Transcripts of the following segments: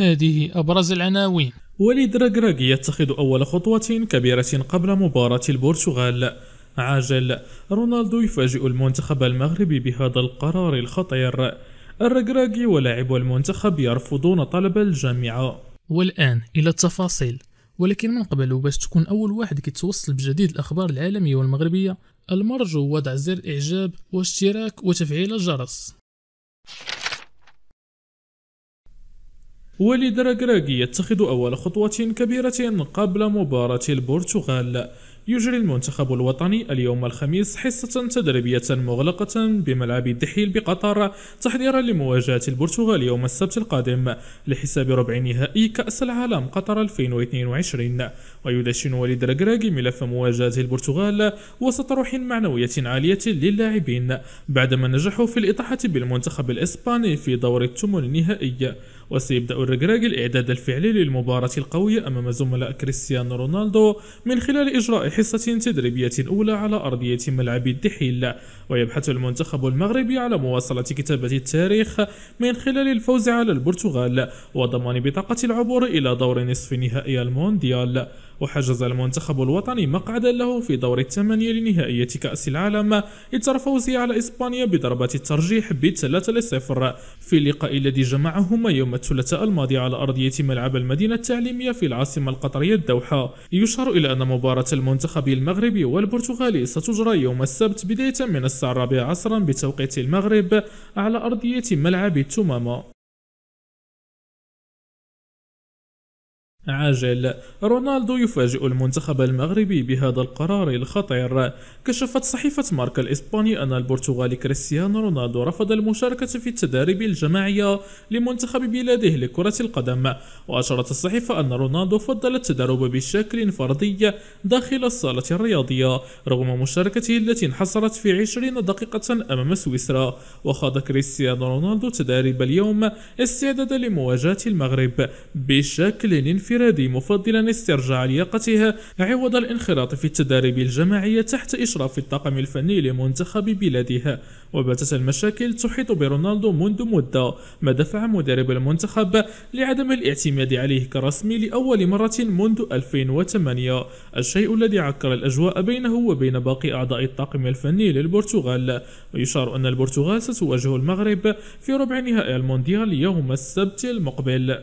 هذه أبرز العناوين وليد ركراكي يتخذ أول خطوة كبيرة قبل مباراة البرتغال عاجل رونالدو يفاجئ المنتخب المغربي بهذا القرار الخطير الركراكي ولاعب المنتخب يرفضون طلب الجامعة والآن إلى التفاصيل ولكن من قبل باش تكون أول واحد كيتوصل بجديد الأخبار العالمية والمغربية المرجو وضع زر إعجاب واشتراك وتفعيل الجرس وليد راكراكي يتخذ أول خطوة كبيرة قبل مباراة البرتغال يجري المنتخب الوطني اليوم الخميس حصة تدريبية مغلقة بملعب الدحيل بقطر تحضيرا لمواجهة البرتغال يوم السبت القادم لحساب ربع نهائي كأس العالم قطر 2022 ويدشن وليد راكراكي ملف مواجهة البرتغال وسط روح معنوية عالية للاعبين بعدما نجحوا في الإطاحة بالمنتخب الإسباني في دور الثمن النهائي وسيبدأ الرجراج الإعداد الفعلي للمباراة القوية أمام زملاء كريستيانو رونالدو من خلال إجراء حصة تدريبية أولى على أرضية ملعب الدحيل ويبحث المنتخب المغربي على مواصلة كتابة التاريخ من خلال الفوز على البرتغال وضمان بطاقة العبور إلى دور نصف نهائي المونديال وحجز المنتخب الوطني مقعدا له في دور الثمانية لنهائية كأس العالم إثر فوزه على إسبانيا بضربات الترجيح ب 3 لصفر في اللقاء الذي جمعهما يوم الثلاثاء الماضي على أرضية ملعب المدينة التعليمية في العاصمة القطرية الدوحة يشار إلى أن مباراة المنتخب المغربي والبرتغالي ستجرى يوم السبت بداية من الساعة الرابعة عصرا بتوقيت المغرب على أرضية ملعب التمامة عاجل رونالدو يفاجئ المنتخب المغربي بهذا القرار الخطير كشفت صحيفة ماركا الإسباني أن البرتغالي كريستيانو رونالدو رفض المشاركة في التدارب الجماعية لمنتخب بلاده لكرة القدم وأشارت الصحيفة أن رونالدو فضل التدرب بشكل فردي داخل الصالة الرياضية رغم مشاركته التي انحصرت في 20 دقيقة أمام سويسرا وخاض كريستيانو رونالدو تدارب اليوم استعدادا لمواجهة المغرب بشكل انفرادي الانفرادي مفضلا استرجاع لياقتها عوض الانخراط في التدريب الجماعية تحت إشراف الطاقم الفني لمنتخب بلادها وباتت المشاكل تحيط برونالدو منذ مدة ما دفع مدرب المنتخب لعدم الاعتماد عليه كرسمي لأول مرة منذ 2008 الشيء الذي عكر الأجواء بينه وبين باقي أعضاء الطاقم الفني للبرتغال ويشار أن البرتغال ستواجه المغرب في ربع نهائي المونديال يوم السبت المقبل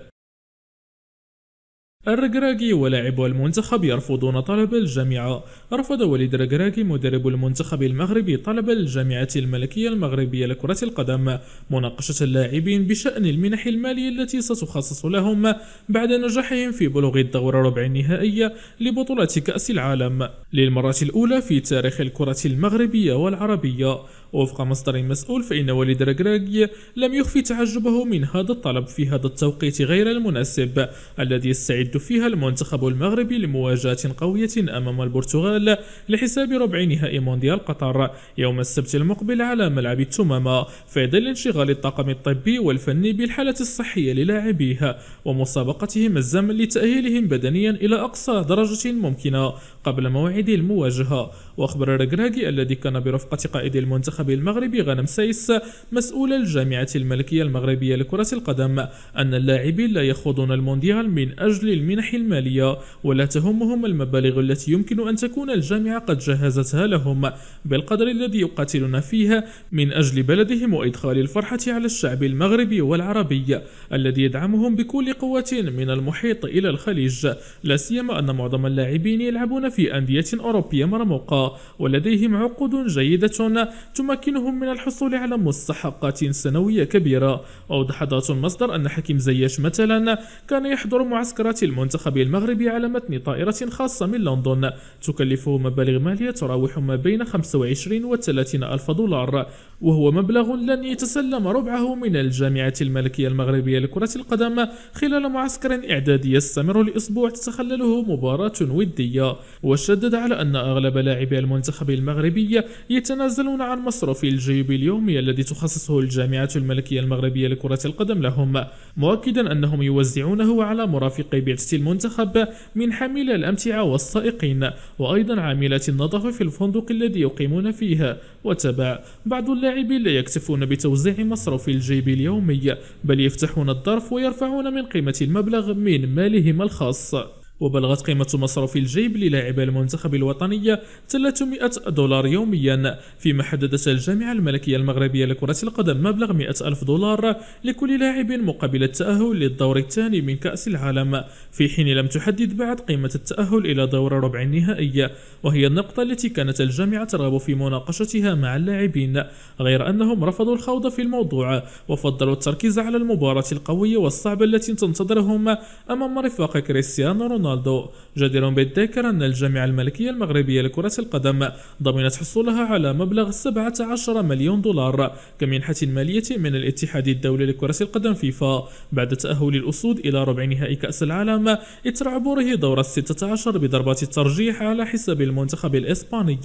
الرجراجي ولاعبو المنتخب يرفضون طلب الجامعة رفض وليد رجراجي مدرب المنتخب المغربي طلب الجامعة الملكية المغربية لكرة القدم مناقشة اللاعبين بشأن المنح المالية التي ستخصص لهم بعد نجاحهم في بلوغ الدورة ربع النهائية لبطولة كأس العالم للمرة الأولى في تاريخ الكرة المغربية والعربية وفق مصدر مسؤول فإن والد راجراج لم يخفي تعجبه من هذا الطلب في هذا التوقيت غير المناسب الذي يستعد فيها المنتخب المغربي لمواجهة قوية أمام البرتغال لحساب ربع نهائي مونديال قطر يوم السبت المقبل على ملعب التمامة في ظل انشغال الطاقم الطبي والفني بالحالة الصحية للاعبيه ومسابقتهم الزمن لتأهيلهم بدنيا إلى أقصى درجة ممكنة قبل موعد المواجهة وأخبر الركراكي الذي كان برفقة قائد المنتخب المغربي غنم سيس مسؤول الجامعة الملكية المغربية لكرة القدم أن اللاعبين لا يخوضون المونديال من أجل المنح المالية ولا تهمهم المبالغ التي يمكن أن تكون الجامعة قد جهزتها لهم بالقدر الذي يقاتلون فيه من أجل بلدهم وإدخال الفرحة على الشعب المغربي والعربي الذي يدعمهم بكل قوة من المحيط إلى الخليج لا سيما أن معظم اللاعبين يلعبون في أندية أوروبية مرموقة ولديهم عقود جيدة تمكنهم من الحصول على مستحقات سنوية كبيرة أوضح ذات المصدر أن حكيم زياش مثلا كان يحضر معسكرات المنتخب المغربي على متن طائرة خاصة من لندن تكلفه مبالغ مالية تراوح ما بين 25 و 30 ألف دولار وهو مبلغ لن يتسلم ربعه من الجامعة الملكية المغربية لكرة القدم خلال معسكر إعدادي يستمر لأسبوع تتخلله مباراة ودية وشدد على أن أغلب لاعبي المنتخب المغربي يتنازلون عن مصروف الجيب اليومي الذي تخصصه الجامعة الملكية المغربية لكرة القدم لهم مؤكدا أنهم يوزعونه على مرافقي بعثة المنتخب من حامل الأمتعة والسائقين وأيضا عاملات النظافة في الفندق الذي يقيمون فيه وتبع بعض اللاعبين لا يكتفون بتوزيع مصروف الجيب اليومي بل يفتحون الظرف ويرفعون من قيمة المبلغ من مالهم الخاص وبلغت قيمة مصروف الجيب للاعب المنتخب الوطني 300 دولار يوميا فيما حددت الجامعة الملكية المغربية لكرة القدم مبلغ 100 ألف دولار لكل لاعب مقابل التأهل للدور الثاني من كأس العالم في حين لم تحدد بعد قيمة التأهل إلى دور ربع النهائي وهي النقطة التي كانت الجامعة ترغب في مناقشتها مع اللاعبين غير أنهم رفضوا الخوض في الموضوع وفضلوا التركيز على المباراة القوية والصعبة التي تنتظرهم أمام رفاق كريستيانو رونالدو رونالدو جدير بالذكر أن الجامعة الملكية المغربية لكرة القدم ضمنت حصولها على مبلغ 17 مليون دولار كمنحة مالية من الاتحاد الدولي لكرة القدم فيفا بعد تأهل الأسود إلى ربع نهائي كأس العالم إثر عبوره دور الستة عشر بضربات الترجيح على حساب المنتخب الإسباني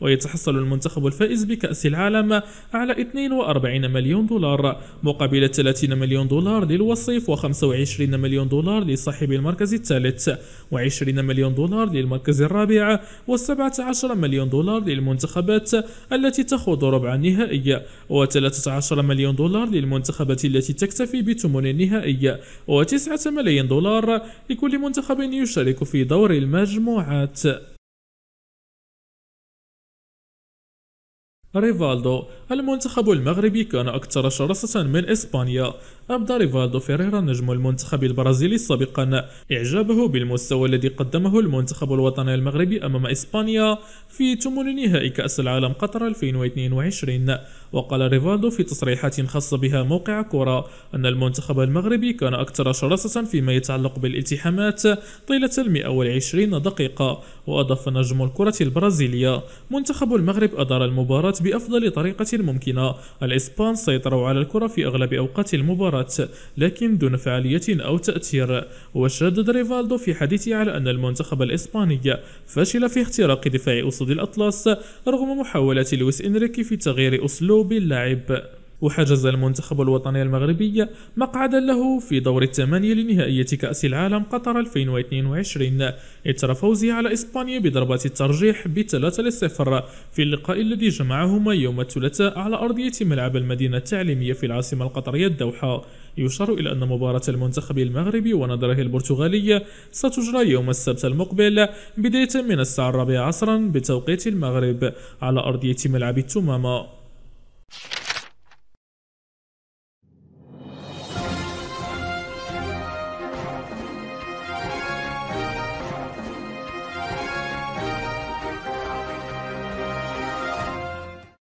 ويتحصل المنتخب الفائز بكأس العالم على 42 مليون دولار مقابل 30 مليون دولار للوصيف و25 مليون دولار لصاحب المركز الثالث و20 مليون دولار للمركز الرابع و17 مليون دولار للمنتخبات التي تخوض ربع النهائي و13 مليون دولار للمنتخبات التي تكتفي بثمن النهائي و9 ملايين دولار لكل منتخب يشارك في دور المجموعات ريفالدو المنتخب المغربي كان أكثر شراسة من إسبانيا أبدى ريفالدو فيريرا نجم المنتخب البرازيلي سابقا إعجابه بالمستوى الذي قدمه المنتخب الوطني المغربي أمام إسبانيا في ثمن نهائي كأس العالم قطر 2022 وقال ريفالدو في تصريحات خاصة بها موقع كورة أن المنتخب المغربي كان أكثر شراسة فيما يتعلق بالالتحامات طيلة 120 دقيقة وأضاف نجم الكرة البرازيلية منتخب المغرب أدار المباراة بأفضل طريقة ممكنة الإسبان سيطروا على الكرة في أغلب أوقات المباراة لكن دون فعالية أو تأثير وشدد ريفالدو في حديثه على أن المنتخب الإسباني فشل في اختراق دفاع أسود الأطلس رغم محاولة لويس إنريكي في تغيير أسلوب اللعب وحجز المنتخب الوطني المغربي مقعدا له في دور الثمانية لنهائية كأس العالم قطر 2022 إثر فوزه على إسبانيا بضربات الترجيح ب 3-0 في اللقاء الذي جمعهما يوم الثلاثاء على أرضية ملعب المدينة التعليمية في العاصمة القطرية الدوحة يشار إلى أن مباراة المنتخب المغربي ونظره البرتغالية ستجرى يوم السبت المقبل بداية من الساعة الرابعة عصرا بتوقيت المغرب على أرضية ملعب التمامة